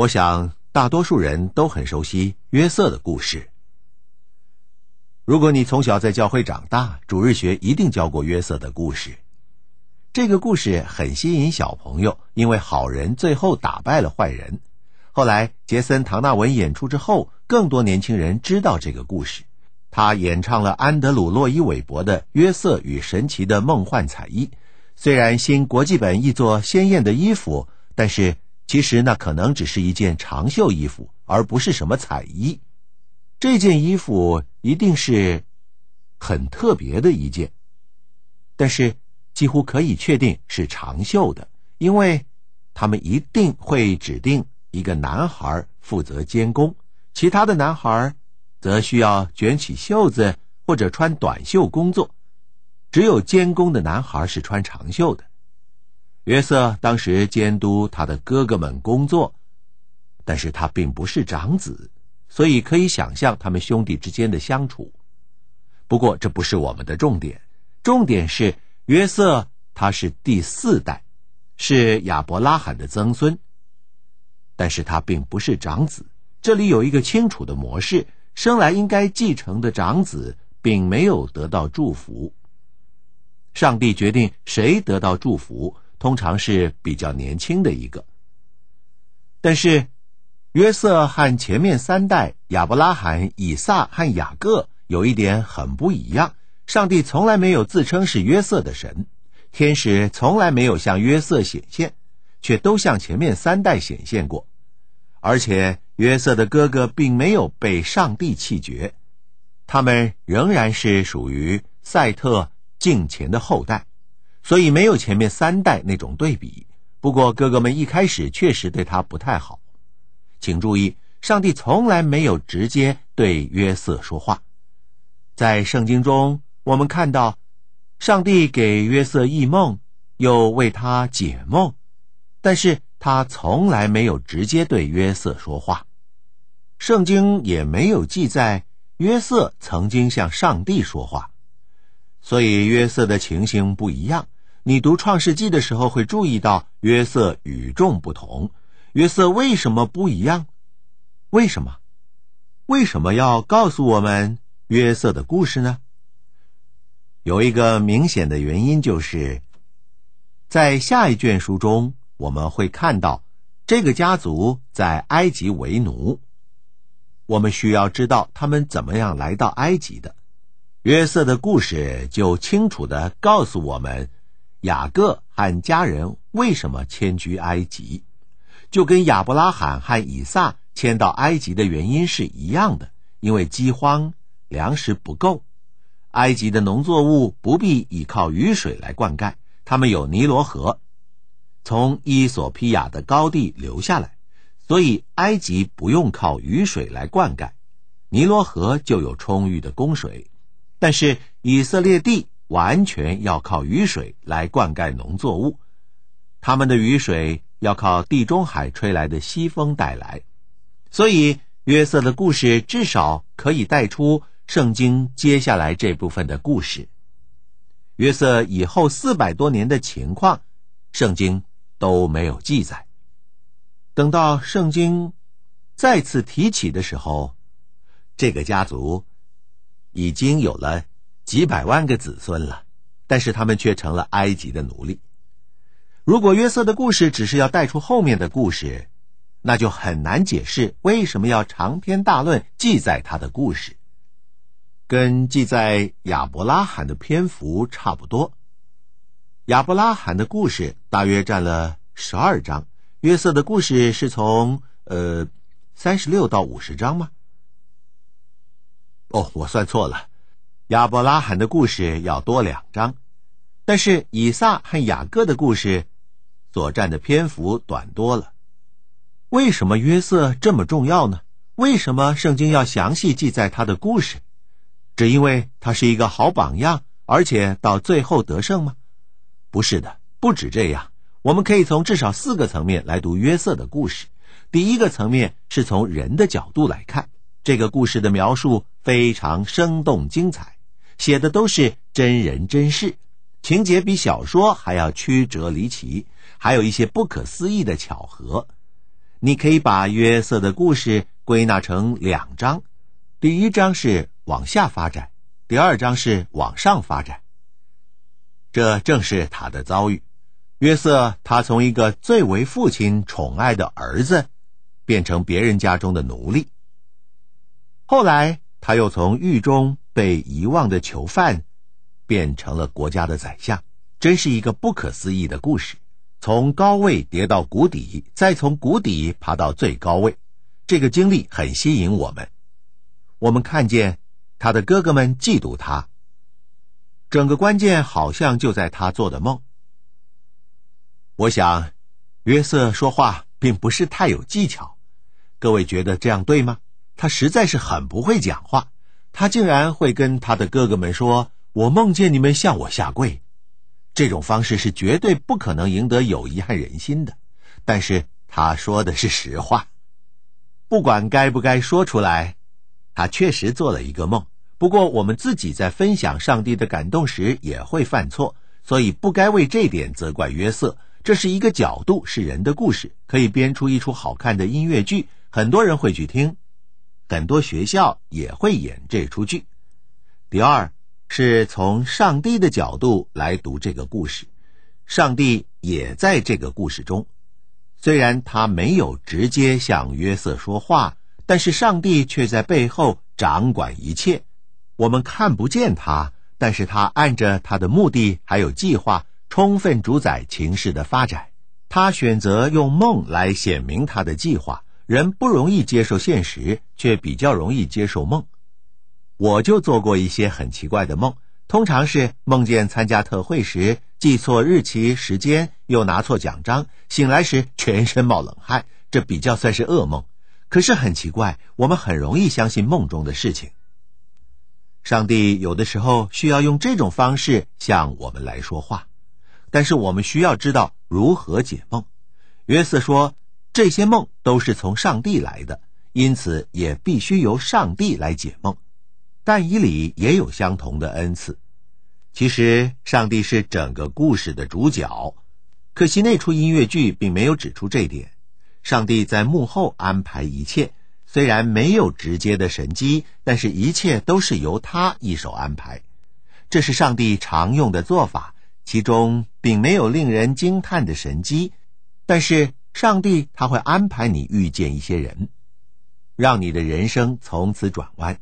我想大多数人都很熟悉约瑟的故事。如果你从小在教会长大，主日学一定教过约瑟的故事。这个故事很吸引小朋友，因为好人最后打败了坏人。后来杰森唐纳文演出之后，更多年轻人知道这个故事。他演唱了安德鲁洛伊韦伯的《约瑟与神奇的梦幻彩衣》，虽然新国际本译作“鲜艳的衣服”，但是。其实那可能只是一件长袖衣服，而不是什么彩衣。这件衣服一定是很特别的一件，但是几乎可以确定是长袖的，因为他们一定会指定一个男孩负责监工，其他的男孩则需要卷起袖子或者穿短袖工作，只有监工的男孩是穿长袖的。约瑟当时监督他的哥哥们工作，但是他并不是长子，所以可以想象他们兄弟之间的相处。不过这不是我们的重点，重点是约瑟他是第四代，是亚伯拉罕的曾孙，但是他并不是长子。这里有一个清楚的模式：生来应该继承的长子并没有得到祝福。上帝决定谁得到祝福。通常是比较年轻的一个，但是约瑟和前面三代亚伯拉罕、以撒和雅各有一点很不一样。上帝从来没有自称是约瑟的神，天使从来没有向约瑟显现，却都向前面三代显现过。而且约瑟的哥哥并没有被上帝弃绝，他们仍然是属于赛特敬前的后代。所以没有前面三代那种对比。不过哥哥们一开始确实对他不太好。请注意，上帝从来没有直接对约瑟说话。在圣经中，我们看到上帝给约瑟异梦，又为他解梦，但是他从来没有直接对约瑟说话。圣经也没有记载约瑟曾经向上帝说话。所以约瑟的情形不一样。你读《创世纪的时候会注意到约瑟与众不同。约瑟为什么不一样？为什么？为什么要告诉我们约瑟的故事呢？有一个明显的原因就是，在下一卷书中我们会看到这个家族在埃及为奴。我们需要知道他们怎么样来到埃及的。约瑟的故事就清楚地告诉我们，雅各和家人为什么迁居埃及，就跟亚伯拉罕和以撒迁到埃及的原因是一样的，因为饥荒，粮食不够。埃及的农作物不必依靠雨水来灌溉，他们有尼罗河，从伊索匹亚的高地流下来，所以埃及不用靠雨水来灌溉，尼罗河就有充裕的供水。但是以色列地完全要靠雨水来灌溉农作物，他们的雨水要靠地中海吹来的西风带来，所以约瑟的故事至少可以带出圣经接下来这部分的故事。约瑟以后四百多年的情况，圣经都没有记载。等到圣经再次提起的时候，这个家族。已经有了几百万个子孙了，但是他们却成了埃及的奴隶。如果约瑟的故事只是要带出后面的故事，那就很难解释为什么要长篇大论记载他的故事，跟记载亚伯拉罕的篇幅差不多。亚伯拉罕的故事大约占了十二章，约瑟的故事是从呃三十六到五十章吗？哦，我算错了，亚伯拉罕的故事要多两章，但是以撒和雅各的故事所占的篇幅短多了。为什么约瑟这么重要呢？为什么圣经要详细记载他的故事？只因为他是一个好榜样，而且到最后得胜吗？不是的，不止这样。我们可以从至少四个层面来读约瑟的故事。第一个层面是从人的角度来看这个故事的描述。非常生动精彩，写的都是真人真事，情节比小说还要曲折离奇，还有一些不可思议的巧合。你可以把约瑟的故事归纳成两章，第一章是往下发展，第二章是往上发展。这正是他的遭遇：约瑟，他从一个最为父亲宠爱的儿子，变成别人家中的奴隶，后来。他又从狱中被遗忘的囚犯，变成了国家的宰相，真是一个不可思议的故事。从高位跌到谷底，再从谷底爬到最高位，这个经历很吸引我们。我们看见他的哥哥们嫉妒他。整个关键好像就在他做的梦。我想，约瑟说话并不是太有技巧。各位觉得这样对吗？他实在是很不会讲话，他竟然会跟他的哥哥们说：“我梦见你们向我下跪。”这种方式是绝对不可能赢得友谊和人心的。但是他说的是实话，不管该不该说出来，他确实做了一个梦。不过我们自己在分享上帝的感动时也会犯错，所以不该为这点责怪约瑟。这是一个角度，是人的故事，可以编出一出好看的音乐剧，很多人会去听。很多学校也会演这出剧。第二，是从上帝的角度来读这个故事。上帝也在这个故事中，虽然他没有直接向约瑟说话，但是上帝却在背后掌管一切。我们看不见他，但是他按着他的目的还有计划，充分主宰情势的发展。他选择用梦来显明他的计划。人不容易接受现实，却比较容易接受梦。我就做过一些很奇怪的梦，通常是梦见参加特会时记错日期、时间，又拿错奖章，醒来时全身冒冷汗，这比较算是噩梦。可是很奇怪，我们很容易相信梦中的事情。上帝有的时候需要用这种方式向我们来说话，但是我们需要知道如何解梦。约瑟说。这些梦都是从上帝来的，因此也必须由上帝来解梦。但以理也有相同的恩赐。其实，上帝是整个故事的主角，可惜那出音乐剧并没有指出这点。上帝在幕后安排一切，虽然没有直接的神机，但是一切都是由他一手安排。这是上帝常用的做法，其中并没有令人惊叹的神机，但是。上帝他会安排你遇见一些人，让你的人生从此转弯。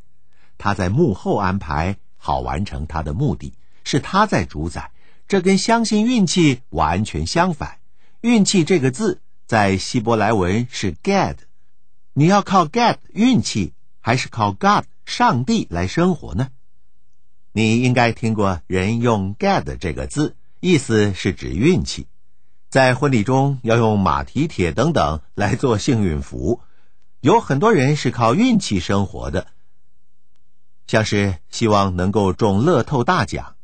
他在幕后安排，好完成他的目的，是他在主宰。这跟相信运气完全相反。运气这个字在希伯来文是 “get”，你要靠 “get” 运气，还是靠 “god” 上帝来生活呢？你应该听过人用 “get” 这个字，意思是指运气。在婚礼中要用马蹄铁等等来做幸运符，有很多人是靠运气生活的，像是希望能够中乐透大奖，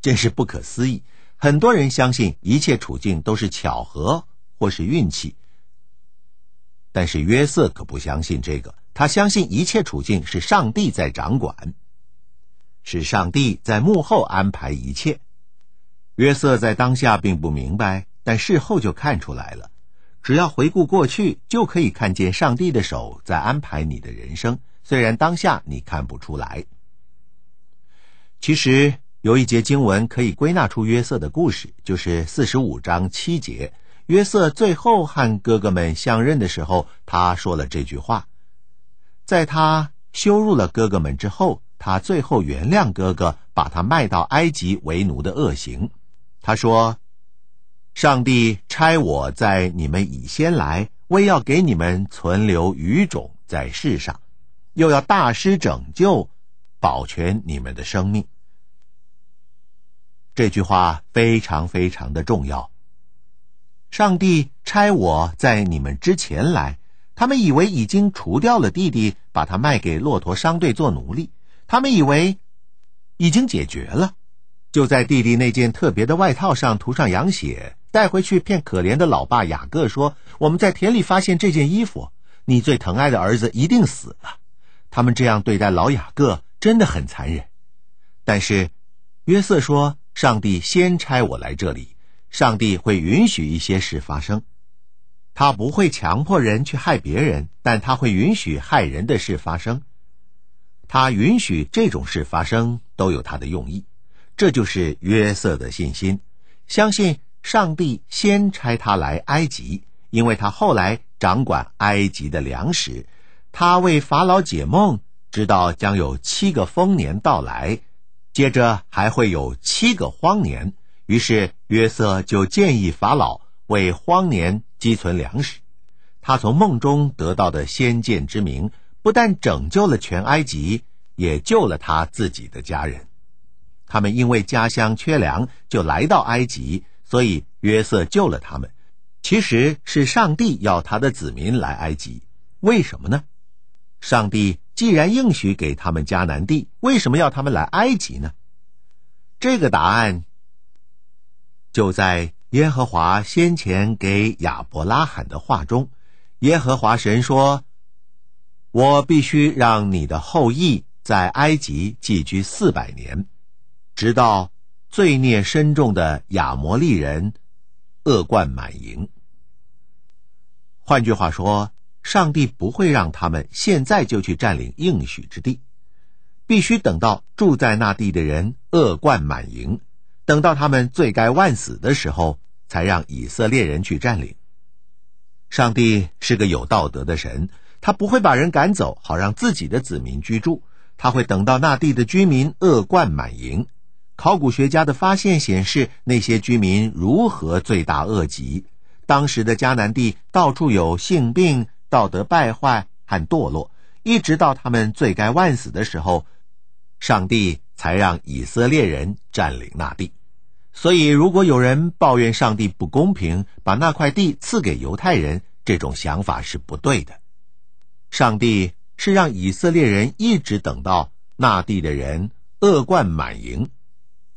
真是不可思议。很多人相信一切处境都是巧合或是运气，但是约瑟可不相信这个，他相信一切处境是上帝在掌管，是上帝在幕后安排一切。约瑟在当下并不明白。但事后就看出来了，只要回顾过去，就可以看见上帝的手在安排你的人生，虽然当下你看不出来。其实有一节经文可以归纳出约瑟的故事，就是四十五章七节。约瑟最后和哥哥们相认的时候，他说了这句话：在他羞辱了哥哥们之后，他最后原谅哥哥把他卖到埃及为奴的恶行。他说。上帝差我在你们已先来，为要给你们存留余种在世上，又要大施拯救，保全你们的生命。这句话非常非常的重要。上帝差我在你们之前来，他们以为已经除掉了弟弟，把他卖给骆驼商队做奴隶，他们以为已经解决了，就在弟弟那件特别的外套上涂上羊血。带回去骗可怜的老爸雅各说：“我们在田里发现这件衣服，你最疼爱的儿子一定死了。”他们这样对待老雅各真的很残忍。但是，约瑟说：“上帝先差我来这里，上帝会允许一些事发生，他不会强迫人去害别人，但他会允许害人的事发生。他允许这种事发生都有他的用意，这就是约瑟的信心，相信。”上帝先差他来埃及，因为他后来掌管埃及的粮食。他为法老解梦，知道将有七个丰年到来，接着还会有七个荒年。于是约瑟就建议法老为荒年积存粮食。他从梦中得到的先见之明，不但拯救了全埃及，也救了他自己的家人。他们因为家乡缺粮，就来到埃及。所以约瑟救了他们，其实是上帝要他的子民来埃及。为什么呢？上帝既然应许给他们迦南地，为什么要他们来埃及呢？这个答案就在耶和华先前给亚伯拉罕的话中。耶和华神说：“我必须让你的后裔在埃及寄居四百年，直到……”罪孽深重的亚摩利人恶贯满盈。换句话说，上帝不会让他们现在就去占领应许之地，必须等到住在那地的人恶贯满盈，等到他们罪该万死的时候，才让以色列人去占领。上帝是个有道德的神，他不会把人赶走好让自己的子民居住，他会等到那地的居民恶贯满盈。考古学家的发现显示，那些居民如何罪大恶极。当时的迦南地到处有性病、道德败坏和堕落，一直到他们罪该万死的时候，上帝才让以色列人占领那地。所以，如果有人抱怨上帝不公平，把那块地赐给犹太人，这种想法是不对的。上帝是让以色列人一直等到那地的人恶贯满盈。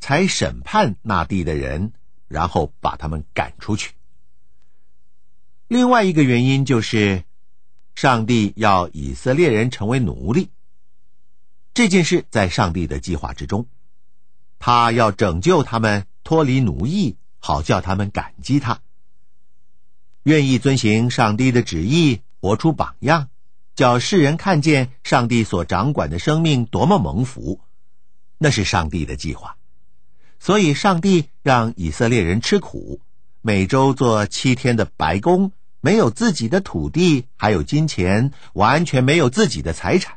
才审判那地的人，然后把他们赶出去。另外一个原因就是，上帝要以色列人成为奴隶。这件事在上帝的计划之中，他要拯救他们脱离奴役，好叫他们感激他，愿意遵行上帝的旨意，活出榜样，叫世人看见上帝所掌管的生命多么蒙福。那是上帝的计划。所以，上帝让以色列人吃苦，每周做七天的白工，没有自己的土地，还有金钱，完全没有自己的财产。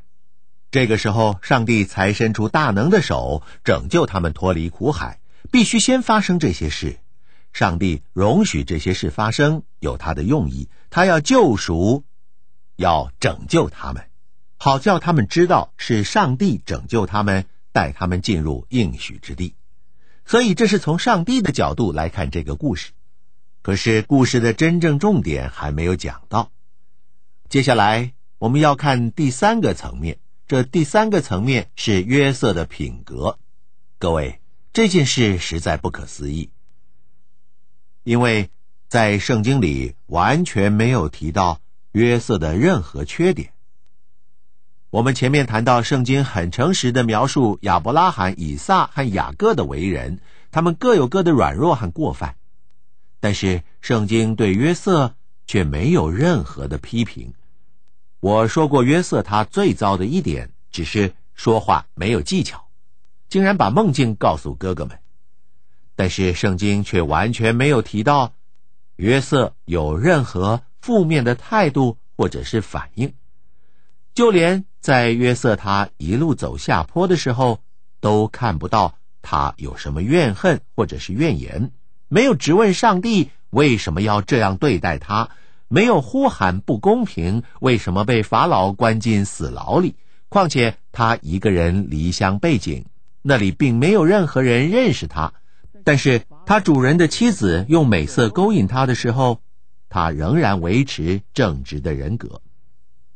这个时候，上帝才伸出大能的手，拯救他们脱离苦海。必须先发生这些事，上帝容许这些事发生，有他的用意，他要救赎，要拯救他们，好叫他们知道是上帝拯救他们，带他们进入应许之地。所以这是从上帝的角度来看这个故事，可是故事的真正重点还没有讲到。接下来我们要看第三个层面，这第三个层面是约瑟的品格。各位，这件事实在不可思议，因为在圣经里完全没有提到约瑟的任何缺点。我们前面谈到，圣经很诚实的描述亚伯拉罕、以撒和雅各的为人，他们各有各的软弱和过犯。但是，圣经对约瑟却没有任何的批评。我说过，约瑟他最糟的一点，只是说话没有技巧，竟然把梦境告诉哥哥们。但是，圣经却完全没有提到约瑟有任何负面的态度或者是反应，就连。在约瑟他一路走下坡的时候，都看不到他有什么怨恨或者是怨言，没有质问上帝为什么要这样对待他，没有呼喊不公平，为什么被法老关进死牢里？况且他一个人离乡背井，那里并没有任何人认识他。但是他主人的妻子用美色勾引他的时候，他仍然维持正直的人格。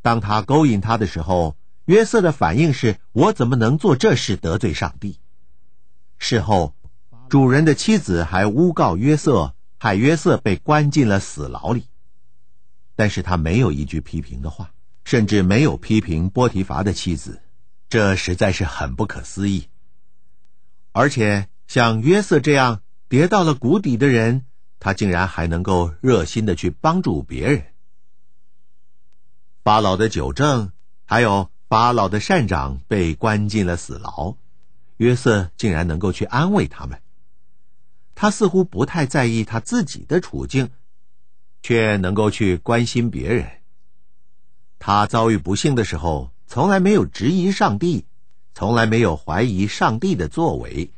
当他勾引他的时候，约瑟的反应是我怎么能做这事得罪上帝？事后，主人的妻子还诬告约瑟，海约瑟被关进了死牢里。但是他没有一句批评的话，甚至没有批评波提伐的妻子，这实在是很不可思议。而且像约瑟这样跌到了谷底的人，他竟然还能够热心的去帮助别人。巴老的九正，还有巴老的善长被关进了死牢，约瑟竟然能够去安慰他们。他似乎不太在意他自己的处境，却能够去关心别人。他遭遇不幸的时候，从来没有质疑上帝，从来没有怀疑上帝的作为。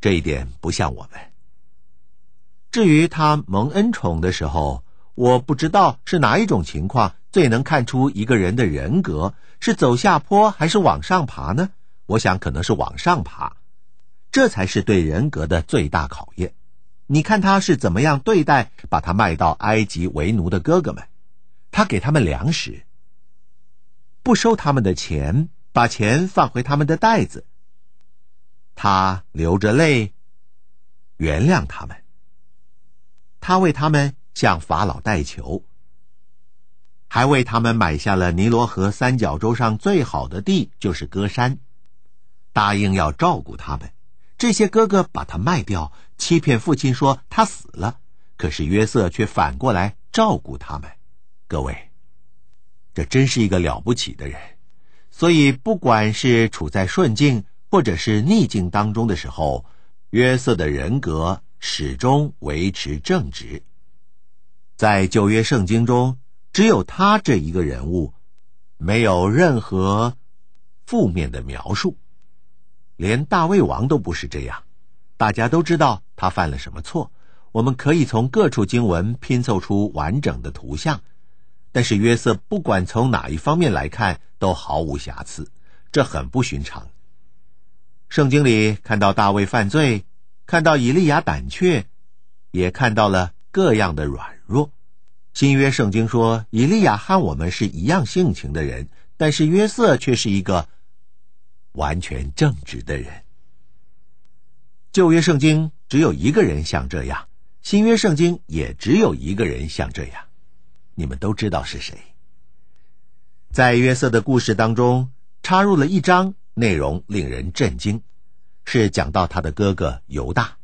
这一点不像我们。至于他蒙恩宠的时候。我不知道是哪一种情况最能看出一个人的人格是走下坡还是往上爬呢？我想可能是往上爬，这才是对人格的最大考验。你看他是怎么样对待把他卖到埃及为奴的哥哥们，他给他们粮食，不收他们的钱，把钱放回他们的袋子。他流着泪，原谅他们，他为他们。向法老代求，还为他们买下了尼罗河三角洲上最好的地，就是歌山，答应要照顾他们。这些哥哥把他卖掉，欺骗父亲说他死了。可是约瑟却反过来照顾他们。各位，这真是一个了不起的人。所以，不管是处在顺境或者是逆境当中的时候，约瑟的人格始终维持正直。在旧约圣经中，只有他这一个人物，没有任何负面的描述，连大卫王都不是这样。大家都知道他犯了什么错，我们可以从各处经文拼凑出完整的图像。但是约瑟不管从哪一方面来看，都毫无瑕疵，这很不寻常。圣经里看到大卫犯罪，看到以利亚胆怯，也看到了各样的软。若新约圣经说以利亚和我们是一样性情的人，但是约瑟却是一个完全正直的人。旧约圣经只有一个人像这样，新约圣经也只有一个人像这样，你们都知道是谁。在约瑟的故事当中，插入了一章，内容令人震惊，是讲到他的哥哥犹大。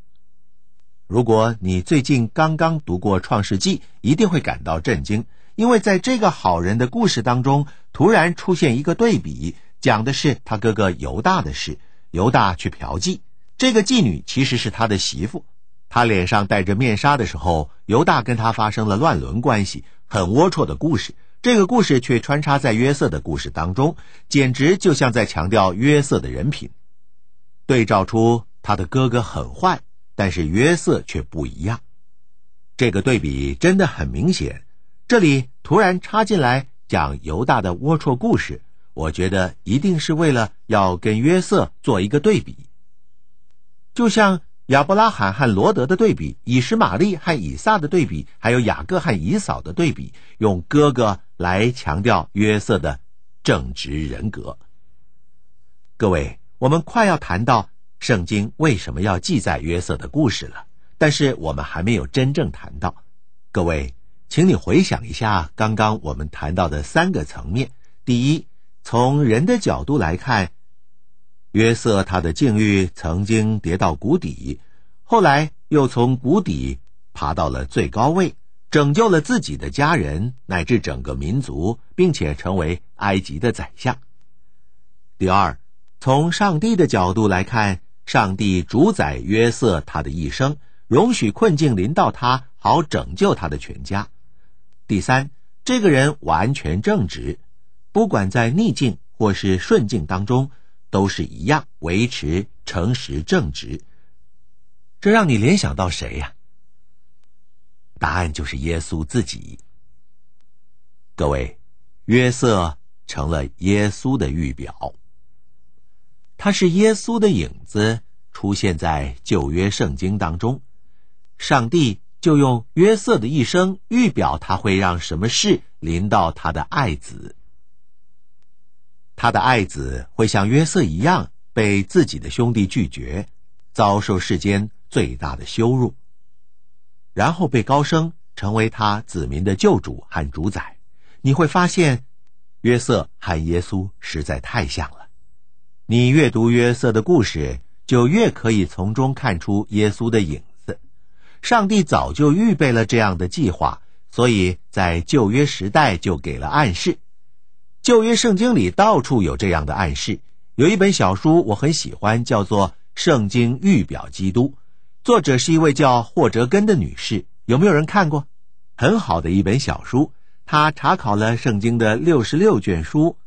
如果你最近刚刚读过《创世纪》，一定会感到震惊，因为在这个好人的故事当中，突然出现一个对比，讲的是他哥哥犹大的事。犹大去嫖妓，这个妓女其实是他的媳妇，他脸上戴着面纱的时候，犹大跟他发生了乱伦关系，很龌龊的故事。这个故事却穿插在约瑟的故事当中，简直就像在强调约瑟的人品，对照出他的哥哥很坏。但是约瑟却不一样，这个对比真的很明显。这里突然插进来讲犹大的龌龊故事，我觉得一定是为了要跟约瑟做一个对比。就像亚伯拉罕和罗德的对比，以实玛利和以撒的对比，还有雅各和以扫的对比，用哥哥来强调约瑟的正直人格。各位，我们快要谈到。圣经为什么要记载约瑟的故事了？但是我们还没有真正谈到。各位，请你回想一下刚刚我们谈到的三个层面：第一，从人的角度来看，约瑟他的境遇曾经跌到谷底，后来又从谷底爬到了最高位，拯救了自己的家人乃至整个民族，并且成为埃及的宰相。第二，从上帝的角度来看。上帝主宰约瑟他的一生，容许困境临到他，好拯救他的全家。第三，这个人完全正直，不管在逆境或是顺境当中，都是一样维持诚实正直。这让你联想到谁呀？答案就是耶稣自己。各位，约瑟成了耶稣的预表。他是耶稣的影子，出现在旧约圣经当中。上帝就用约瑟的一生预表他会让什么事临到他的爱子。他的爱子会像约瑟一样被自己的兄弟拒绝，遭受世间最大的羞辱，然后被高升，成为他子民的救主和主宰。你会发现，约瑟和耶稣实在太像了。你越读约瑟的故事，就越可以从中看出耶稣的影子。上帝早就预备了这样的计划，所以在旧约时代就给了暗示。旧约圣经里到处有这样的暗示。有一本小书我很喜欢，叫做《圣经预表基督》，作者是一位叫霍哲根的女士。有没有人看过？很好的一本小书。她查考了圣经的六十六卷书，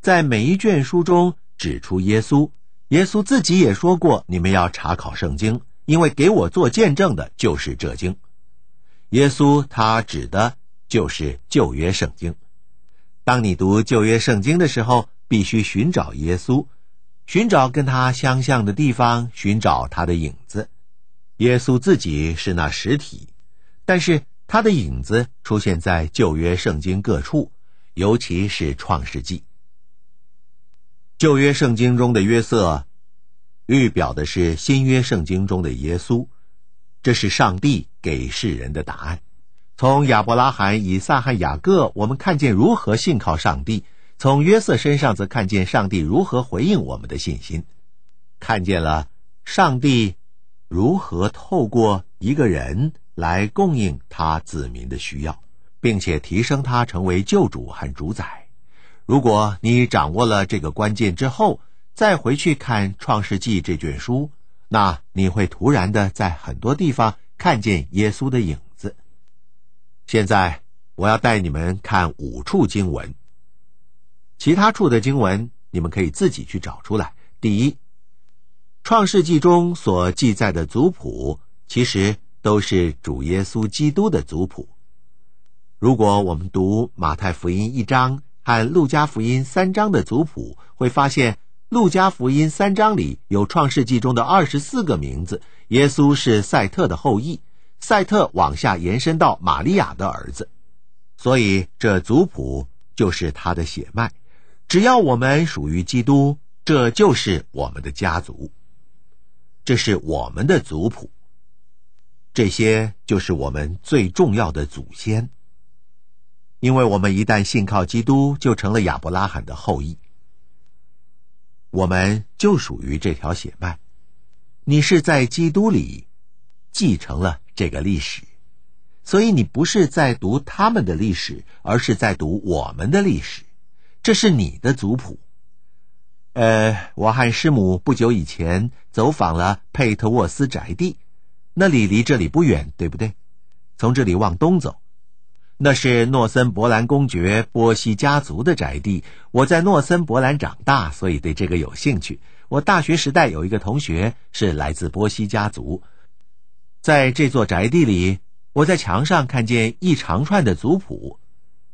在每一卷书中。指出耶稣，耶稣自己也说过：“你们要查考圣经，因为给我做见证的就是这经。”耶稣他指的就是旧约圣经。当你读旧约圣经的时候，必须寻找耶稣，寻找跟他相像的地方，寻找他的影子。耶稣自己是那实体，但是他的影子出现在旧约圣经各处，尤其是创世纪。旧约圣经中的约瑟，预表的是新约圣经中的耶稣。这是上帝给世人的答案。从亚伯拉罕、以撒和雅各，我们看见如何信靠上帝；从约瑟身上，则看见上帝如何回应我们的信心，看见了上帝如何透过一个人来供应他子民的需要，并且提升他成为救主和主宰。如果你掌握了这个关键之后，再回去看《创世纪》这卷书，那你会突然的在很多地方看见耶稣的影子。现在，我要带你们看五处经文。其他处的经文，你们可以自己去找出来。第一，《创世纪》中所记载的族谱，其实都是主耶稣基督的族谱。如果我们读《马太福音》一章，看《路加福音》三章的族谱，会发现《路加福音》三章里有创世纪中的二十四个名字。耶稣是赛特的后裔，赛特往下延伸到玛利亚的儿子，所以这族谱就是他的血脉。只要我们属于基督，这就是我们的家族，这是我们的族谱。这些就是我们最重要的祖先。因为我们一旦信靠基督，就成了亚伯拉罕的后裔，我们就属于这条血脉。你是在基督里继承了这个历史，所以你不是在读他们的历史，而是在读我们的历史。这是你的族谱。呃，我和师母不久以前走访了佩特沃斯宅地，那里离这里不远，对不对？从这里往东走。那是诺森伯兰公爵波西家族的宅地，我在诺森伯兰长大，所以对这个有兴趣。我大学时代有一个同学是来自波西家族，在这座宅地里，我在墙上看见一长串的族谱，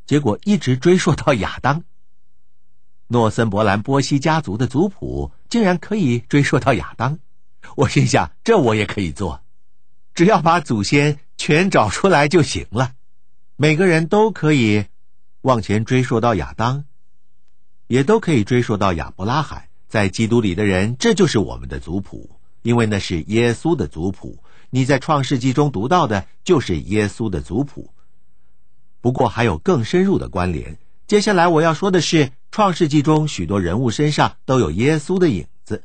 结果一直追溯到亚当。诺森伯兰波西家族的族谱竟然可以追溯到亚当，我心想：这我也可以做，只要把祖先全找出来就行了。每个人都可以往前追溯到亚当，也都可以追溯到亚伯拉罕。在基督里的人，这就是我们的族谱，因为那是耶稣的族谱。你在创世纪中读到的，就是耶稣的族谱。不过还有更深入的关联。接下来我要说的是，创世纪中许多人物身上都有耶稣的影子。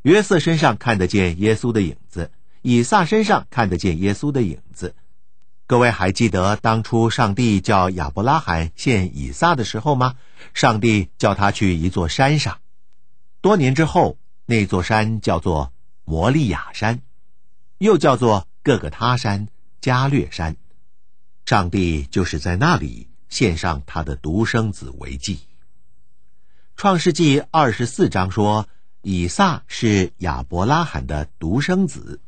约瑟身上看得见耶稣的影子，以撒身上看得见耶稣的影子。各位还记得当初上帝叫亚伯拉罕献以撒的时候吗？上帝叫他去一座山上。多年之后，那座山叫做摩利亚山，又叫做各个他山加略山。上帝就是在那里献上他的独生子为祭。创世纪二十四章说，以撒是亚伯拉罕的独生子。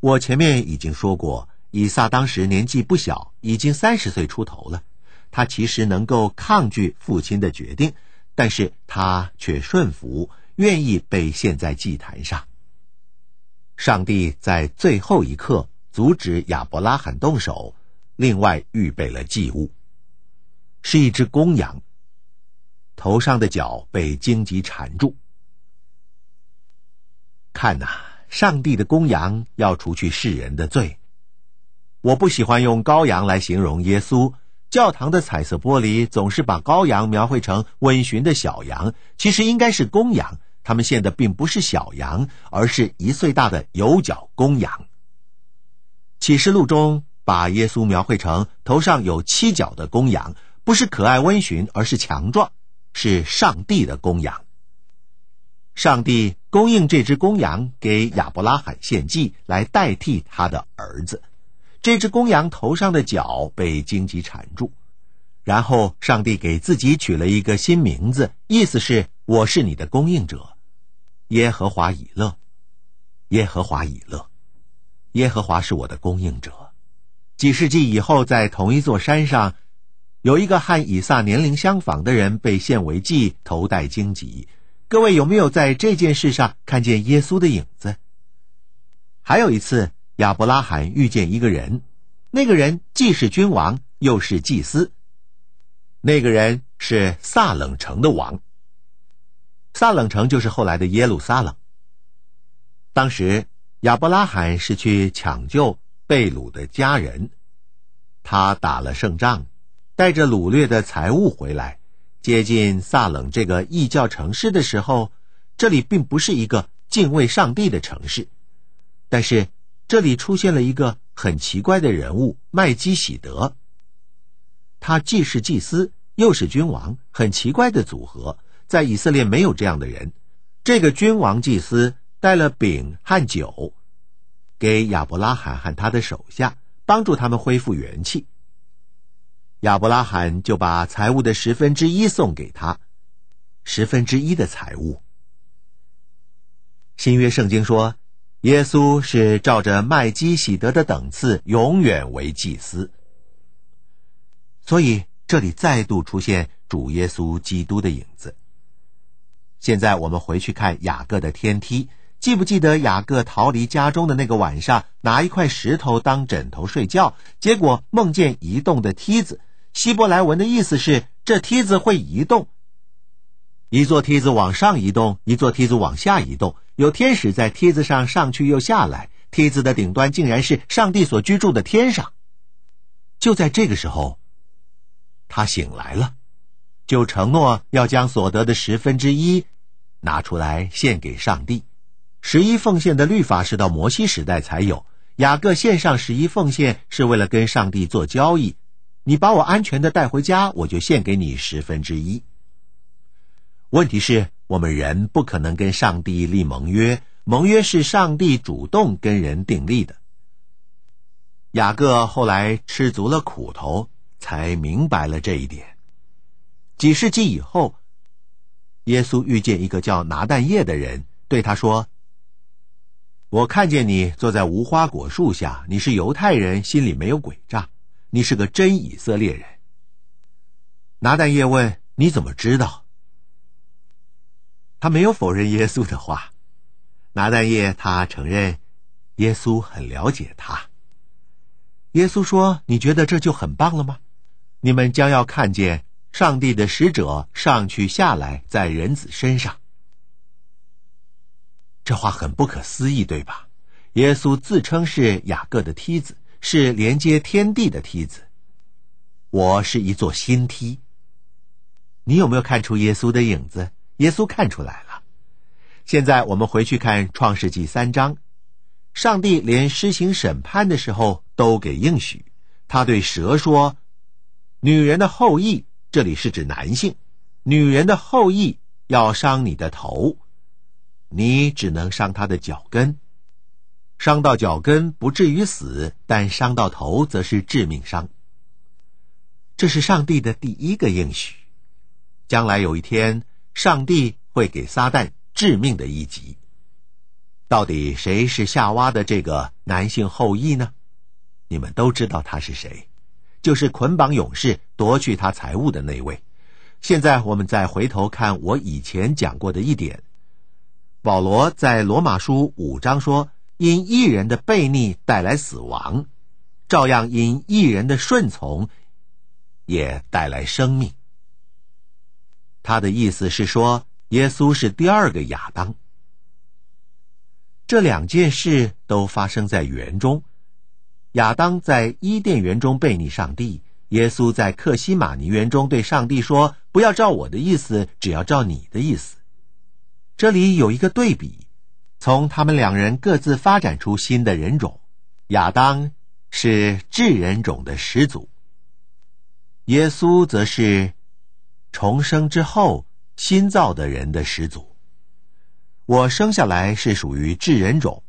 我前面已经说过。以撒当时年纪不小，已经三十岁出头了。他其实能够抗拒父亲的决定，但是他却顺服，愿意被献在祭坛上。上帝在最后一刻阻止亚伯拉罕动手，另外预备了祭物，是一只公羊，头上的角被荆棘缠住。看呐，上帝的公羊要除去世人的罪。我不喜欢用羔羊来形容耶稣。教堂的彩色玻璃总是把羔羊描绘成温驯的小羊，其实应该是公羊。他们献的并不是小羊，而是一岁大的有角公羊。启示录中把耶稣描绘成头上有七角的公羊，不是可爱温驯，而是强壮，是上帝的公羊。上帝供应这只公羊给亚伯拉罕献祭，来代替他的儿子。这只公羊头上的角被荆棘缠住，然后上帝给自己取了一个新名字，意思是“我是你的供应者”，耶和华以勒，耶和华以勒，耶和华是我的供应者。几世纪以后，在同一座山上，有一个和以撒年龄相仿的人被献为祭，头戴荆棘。各位有没有在这件事上看见耶稣的影子？还有一次。亚伯拉罕遇见一个人，那个人既是君王又是祭司。那个人是撒冷城的王。撒冷城就是后来的耶路撒冷。当时，亚伯拉罕是去抢救被掳的家人，他打了胜仗，带着掳掠的财物回来。接近撒冷这个异教城市的时候，这里并不是一个敬畏上帝的城市，但是。这里出现了一个很奇怪的人物麦基喜德，他既是祭司又是君王，很奇怪的组合，在以色列没有这样的人。这个君王祭司带了饼和酒，给亚伯拉罕和他的手下帮助他们恢复元气。亚伯拉罕就把财物的十分之一送给他，十分之一的财物。新约圣经说。耶稣是照着麦基洗德的等次，永远为祭司。所以这里再度出现主耶稣基督的影子。现在我们回去看雅各的天梯，记不记得雅各逃离家中的那个晚上，拿一块石头当枕头睡觉，结果梦见移动的梯子。希伯来文的意思是这梯子会移动，一座梯子往上移动，一座梯子往下移动。有天使在梯子上上去又下来，梯子的顶端竟然是上帝所居住的天上。就在这个时候，他醒来了，就承诺要将所得的十分之一拿出来献给上帝。十一奉献的律法是到摩西时代才有。雅各献上十一奉献是为了跟上帝做交易，你把我安全的带回家，我就献给你十分之一。问题是，我们人不可能跟上帝立盟约，盟约是上帝主动跟人订立的。雅各后来吃足了苦头，才明白了这一点。几世纪以后，耶稣遇见一个叫拿蛋叶的人，对他说：“我看见你坐在无花果树下，你是犹太人，心里没有诡诈，你是个真以色列人。”拿蛋叶问：“你怎么知道？”他没有否认耶稣的话，拿但业，他承认耶稣很了解他。耶稣说：“你觉得这就很棒了吗？”你们将要看见上帝的使者上去下来在人子身上。这话很不可思议，对吧？耶稣自称是雅各的梯子，是连接天地的梯子。我是一座新梯。你有没有看出耶稣的影子？耶稣看出来了。现在我们回去看创世纪》三章，上帝连施行审判的时候都给应许。他对蛇说：“女人的后裔，这里是指男性，女人的后裔要伤你的头，你只能伤他的脚跟，伤到脚跟不至于死，但伤到头则是致命伤。”这是上帝的第一个应许，将来有一天。上帝会给撒旦致命的一击。到底谁是夏娃的这个男性后裔呢？你们都知道他是谁，就是捆绑勇士、夺去他财物的那位。现在我们再回头看我以前讲过的一点：保罗在罗马书五章说，因一人的悖逆带来死亡，照样因一人的顺从也带来生命。他的意思是说，耶稣是第二个亚当。这两件事都发生在园中，亚当在伊甸园中悖逆上帝，耶稣在克西马尼园中对上帝说：“不要照我的意思，只要照你的意思。”这里有一个对比，从他们两人各自发展出新的人种，亚当是智人种的始祖，耶稣则是。重生之后，新造的人的始祖。我生下来是属于智人种，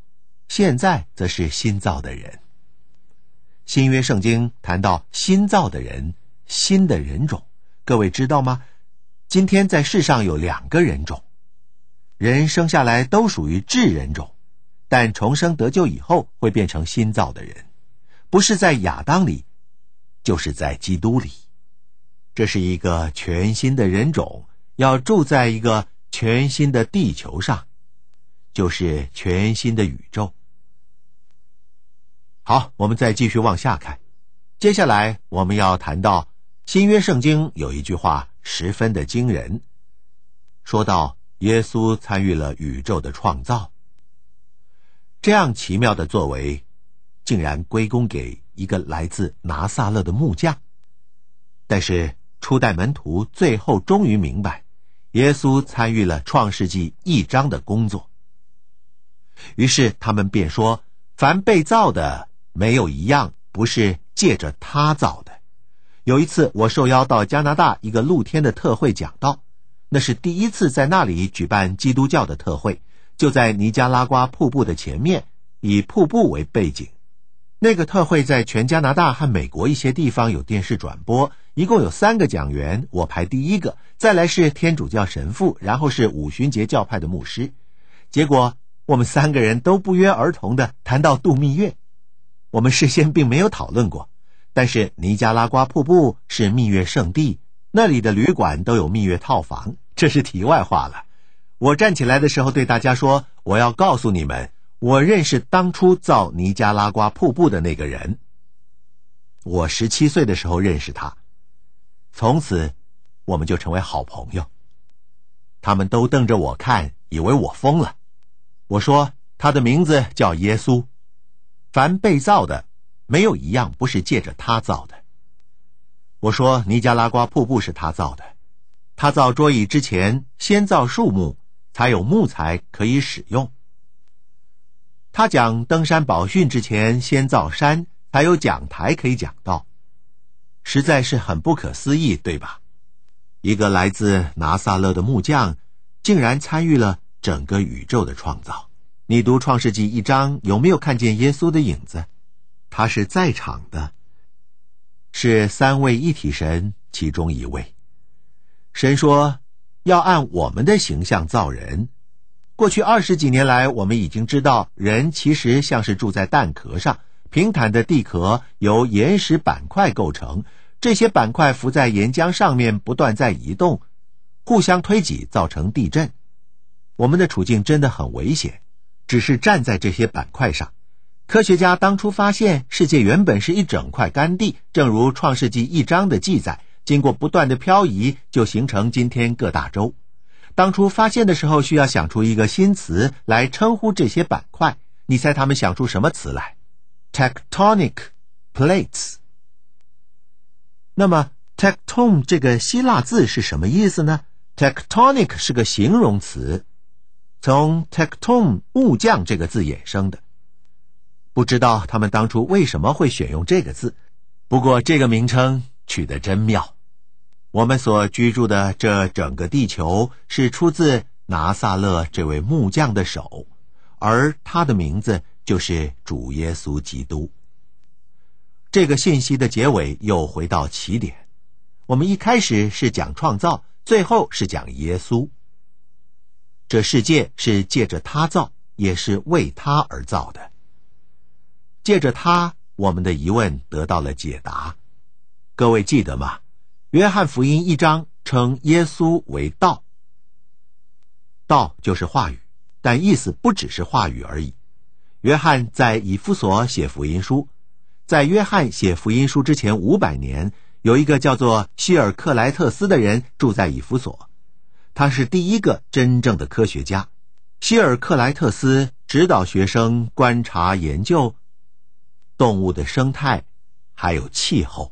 现在则是新造的人。新约圣经谈到新造的人，新的人种，各位知道吗？今天在世上有两个人种，人生下来都属于智人种，但重生得救以后会变成新造的人，不是在亚当里，就是在基督里。这是一个全新的人种，要住在一个全新的地球上，就是全新的宇宙。好，我们再继续往下看，接下来我们要谈到新约圣经有一句话十分的惊人，说到耶稣参与了宇宙的创造，这样奇妙的作为，竟然归功给一个来自拿撒勒的木匠，但是。初代门徒最后终于明白，耶稣参与了创世纪一章的工作。于是他们便说：“凡被造的，没有一样不是借着他造的。”有一次，我受邀到加拿大一个露天的特会讲道，那是第一次在那里举办基督教的特会，就在尼加拉瓜瀑布的前面，以瀑布为背景。那个特会在全加拿大和美国一些地方有电视转播。一共有三个讲员，我排第一个，再来是天主教神父，然后是五旬节教派的牧师。结果我们三个人都不约而同的谈到度蜜月，我们事先并没有讨论过。但是尼加拉瓜瀑布是蜜月圣地，那里的旅馆都有蜜月套房。这是题外话了。我站起来的时候对大家说：“我要告诉你们，我认识当初造尼加拉瓜瀑布的那个人。我十七岁的时候认识他。”从此，我们就成为好朋友。他们都瞪着我看，以为我疯了。我说：“他的名字叫耶稣。凡被造的，没有一样不是借着他造的。”我说：“尼加拉瓜瀑布是他造的。他造桌椅之前，先造树木，才有木材可以使用。他讲登山宝训之前，先造山，才有讲台可以讲道。”实在是很不可思议，对吧？一个来自拿撒勒的木匠，竟然参与了整个宇宙的创造。你读《创世纪》一章，有没有看见耶稣的影子？他是在场的，是三位一体神其中一位。神说，要按我们的形象造人。过去二十几年来，我们已经知道，人其实像是住在蛋壳上，平坦的地壳由岩石板块构成。这些板块浮在岩浆上面，不断在移动，互相推挤，造成地震。我们的处境真的很危险。只是站在这些板块上，科学家当初发现，世界原本是一整块干地，正如《创世纪》一章的记载，经过不断的漂移，就形成今天各大洲。当初发现的时候，需要想出一个新词来称呼这些板块。你猜他们想出什么词来？Tectonic plates。那么，tecton 这个希腊字是什么意思呢？tectonic 是个形容词，从 tecton 木匠这个字衍生的。不知道他们当初为什么会选用这个字，不过这个名称取得真妙。我们所居住的这整个地球是出自拿撒勒这位木匠的手，而他的名字就是主耶稣基督。这个信息的结尾又回到起点。我们一开始是讲创造，最后是讲耶稣。这世界是借着他造，也是为他而造的。借着他，我们的疑问得到了解答。各位记得吗？约翰福音一章称耶稣为“道”，道就是话语，但意思不只是话语而已。约翰在以弗所写福音书。在约翰写福音书之前五百年，有一个叫做希尔克莱特斯的人住在以弗所，他是第一个真正的科学家。希尔克莱特斯指导学生观察研究动物的生态，还有气候。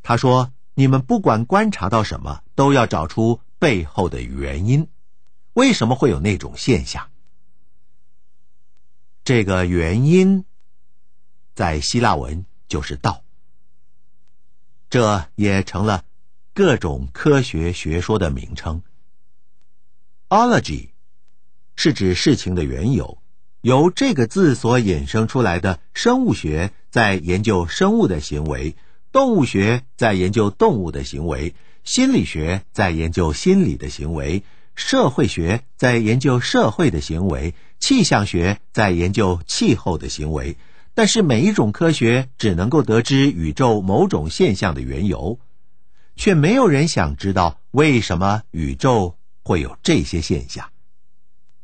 他说：“你们不管观察到什么，都要找出背后的原因，为什么会有那种现象？这个原因。”在希腊文就是“道”，这也成了各种科学学说的名称。ology 是指事情的缘由。由这个字所衍生出来的生物学在研究生物的行为，动物学在研究动物的行为，心理学在研究心理的行为，社会学在研究社会的行为，气象学在研究气候的行为。但是每一种科学只能够得知宇宙某种现象的缘由，却没有人想知道为什么宇宙会有这些现象。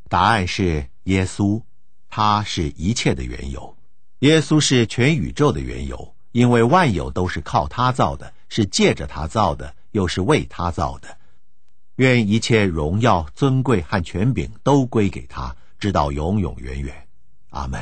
答案是耶稣，他是一切的缘由。耶稣是全宇宙的缘由，因为万有都是靠他造的，是借着他造的，又是为他造的。愿一切荣耀、尊贵和权柄都归给他，直到永永远远。阿门。